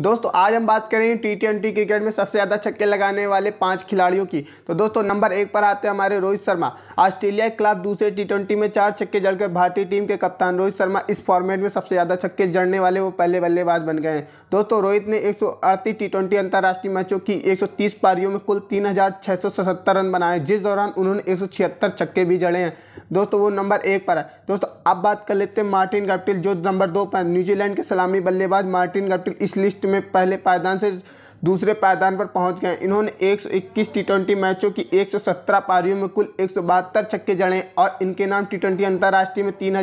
दोस्तों आज हम बात करेंगे टी ट्वेंटी क्रिकेट में सबसे ज़्यादा छक्के लगाने वाले पांच खिलाड़ियों की तो दोस्तों नंबर एक पर आते हैं हमारे रोहित शर्मा ऑस्ट्रेलिया के खिलाफ दूसरे टी ट्वेंटी में चार छक्के जड़कर भारतीय टीम के कप्तान रोहित शर्मा इस फॉर्मेट में सबसे ज़्यादा छक्के जड़ने वाले वो पहले बल्लेबाज बन गए हैं दोस्तों रोहित ने एक टी ट्वेंटी अंतर्राष्ट्रीय मैचों की एक पारियों में कुल तीन रन बनाए जिस दौरान उन्होंने एक छक्के भी जड़े हैं दोस्तों वो नंबर एक पर है दोस्तों अब बात कर लेते हैं मार्टिन गप्टिल जो नंबर दो पर न्यूजीलैंड के सलामी बल्लेबाज मार्टिन गप्टिल इस लिस्ट में पहले पायदान से दूसरे पायदान पर पहुंच गए इन्होंने 121 टी मैचों की 117 पारियों में कुल एक छक्के जड़े और इनके नाम टी ट्वेंटी अंतर्राष्ट्रीय में तीन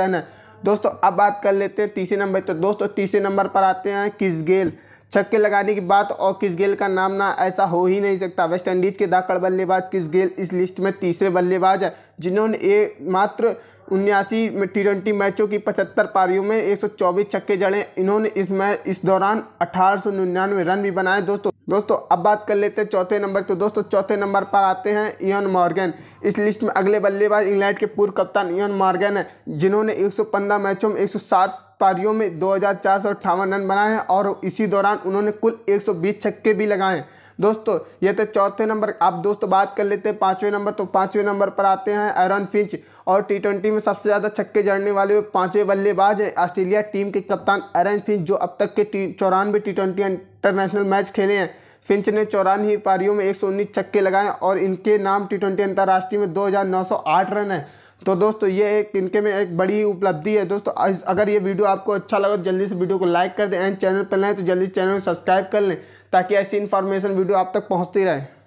रन है दोस्तों अब बात कर लेते हैं तीसरे नंबर तो दोस्तों तीसरे नंबर पर आते हैं किसगेल छक्के लगाने की बात और किस गेल का नाम ना ऐसा हो ही नहीं सकता वेस्ट इंडीज के दाकड़ बल्लेबाज किस गेल इस लिस्ट में तीसरे बल्लेबाज है जिन्होंने एक मात्र उन्यासी टी ट्वेंटी मैचों की पचहत्तर पारियों में 124 छक्के जड़े इन्होंने इस मैच इस दौरान अठारह रन भी बनाए दोस्तों दोस्तों अब बात कर लेते हैं चौथे नंबर तो दोस्तों चौथे नंबर पर आते हैं इयन मॉर्गन इस लिस्ट में अगले बल्लेबाज इंग्लैंड के पूर्व कप्तान इयन मॉर्गन है जिन्होंने 115 मैचों में 107 पारियों में दो रन बनाए हैं और इसी दौरान उन्होंने कुल 120 छक्के भी लगाए हैं दोस्तों ये तो चौथे नंबर आप दोस्तों बात कर लेते हैं पाँचवें नंबर तो पाँचवें नंबर पर आते हैं एरन फिंच और टी ट्वेंटी में सबसे ज़्यादा छक्के जड़ने वाले पाँचवें बल्लेबाज हैं ऑस्ट्रेलिया टीम के कप्तान एरन फिंच जो अब तक के टी चौरानवे टी ट्वेंटी इंटरनेशनल मैच खेले हैं फिंच ने ही पारियों में 119 छक्के लगाए और इनके नाम टी ट्वेंटी अंतर्राष्ट्रीय में 2,908 रन है तो दोस्तों ये एक इनके में एक बड़ी उपलब्धि है दोस्तों अगर ये वीडियो आपको अच्छा लगा तो जल्दी से वीडियो को लाइक कर दें एंड चैनल पर लें तो जल्दी चैनल को सब्सक्राइब कर लें ताकि ऐसी इन्फॉर्मेशन वीडियो आप तक पहुँचती रहे